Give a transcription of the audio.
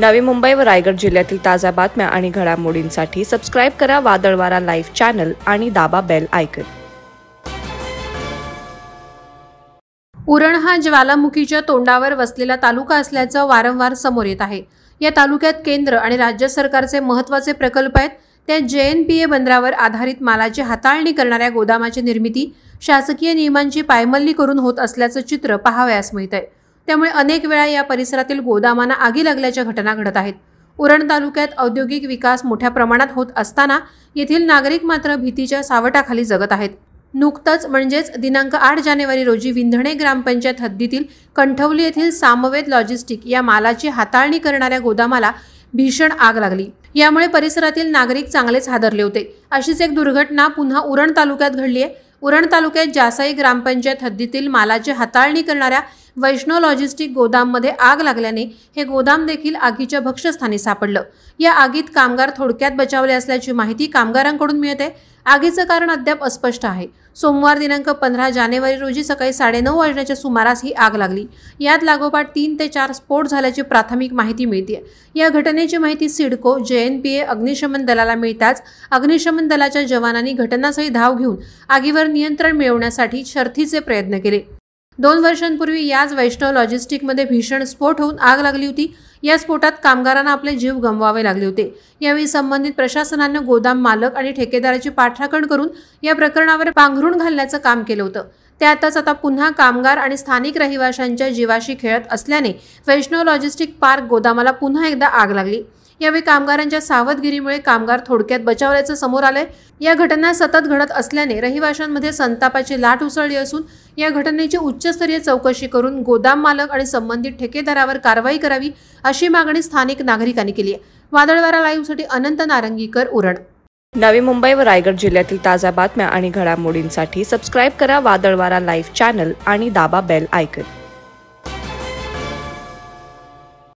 नवी मुंबई व रायगड जिल्ह्यातील ताज्या बातम्या आणि घडामोडींसाठी सबस्क्राईब करा वादळवारा लाईव्ह चॅनल आणि दाबा बेल आयकन उरण हा ज्वालामुखीच्या तोंडावर वसलेला तालुका असल्याचं वारंवार समोर येत आहे या तालुक्यात केंद्र आणि राज्य सरकारचे महत्त्वाचे प्रकल्प आहेत त्या जे एन पी ए बंदरावर आधारित मालाची हाताळणी करणाऱ्या गोदामाची निर्मिती शासकीय नियमांची पायमल्ली करून होत असल्याचं चित्र पाहावयास मिळत आहे त्यामुळे अनेक वेळा या परिसरातील गोदामांना आगी लागल्याच्या घटना घडत आहेत उरण तालुक्यात औद्योगिक विकास मोठ्या प्रमाणात होत असताना येथील नागरिक मात्र भीतीच्या सावटाखाली जगत आहेत नुकतंच म्हणजेच दिनांक आठ जानेवारी रोजी विंधणे ग्रामपंचायत हद्दीतील कंठवली येथील सामवेद लॉजिस्टिक या मालाची हाताळणी करणाऱ्या गोदामाला भीषण आग लागली यामुळे परिसरातील नागरिक चांगलेच हादरले होते अशीच एक दुर्घटना पुन्हा उरण तालुक्यात घडली आहे उरण तालुक्यात जासाई ग्रामपंचायत हद्दीतील मालाची हाताळणी करणाऱ्या वैष्णव लॉजिस्टिक गोदाममध्ये आग लागल्याने हे गोदाम देखील आगीच्या भक्षस्थानी सापडलं या आगीत कामगार थोडक्यात बचावले असल्याची माहिती कामगारांकडून मिळते आगीचं कारण अद्याप अस्पष्ट आहे सोमवार दिनांक पंधरा जानेवारी रोजी सकाळी साडेनऊ वाजण्याच्या सुमारास ही आग लागली यात लागोपाठ तीन ते चार स्फोट झाल्याची प्राथमिक माहिती मिळते या घटनेची माहिती सिडको जे एन पी ए अग्निशमन दलाला मिळताच अग्निशमन दलाच्या जवानांनी घटनास्थळी धाव घेऊन आगीवर नियंत्रण मिळवण्यासाठी शर्थीचे प्रयत्न केले दोन वर्षांपूर्वी याच वैष्णव लॉजिस्टिकमध्ये भीषण स्फोट होऊन आग लागली होती या स्फोटात कामगारांना आपले जीव गमवावे लागले होते यावेळी संबंधित प्रशासनानं गोदाम मालक आणि ठेकेदाराची पाठराखण करून या प्रकरणावर पांघरून घालण्याचं काम केलं होतं त्यातच आता पुन्हा कामगार आणि स्थानिक रहिवाशांच्या जीवाशी खेळत असल्याने वैष्णव लॉजिस्टिक पार्क गोदामाला पुन्हा एकदा आग लागली यावेळी कामगारांच्या सावधगिरीमुळे कामगार थोडक्यात बचावल्याचं समोर आलंय या घटना सतत घडत असल्याने रहिवाशांमध्ये संतापाची लाट उसळली असून या घटनेची उच्चस्तरीय चौकशी करून गोदाम मालक आणि संबंधित ठेकेदारावर कारवाई करावी अशी मागणी स्थानिक नागरिकांनी केली आहे वादळवारा लाईव्हसाठी अनंत नारंगीकर उरण नवी मुंबई व रायगड जिल्ह्यातील ताज्या बातम्या आणि घडामोडींसाठी सबस्क्राईब करा वादळवारा लाईव्ह चॅनल आणि दाबा बेल आयकन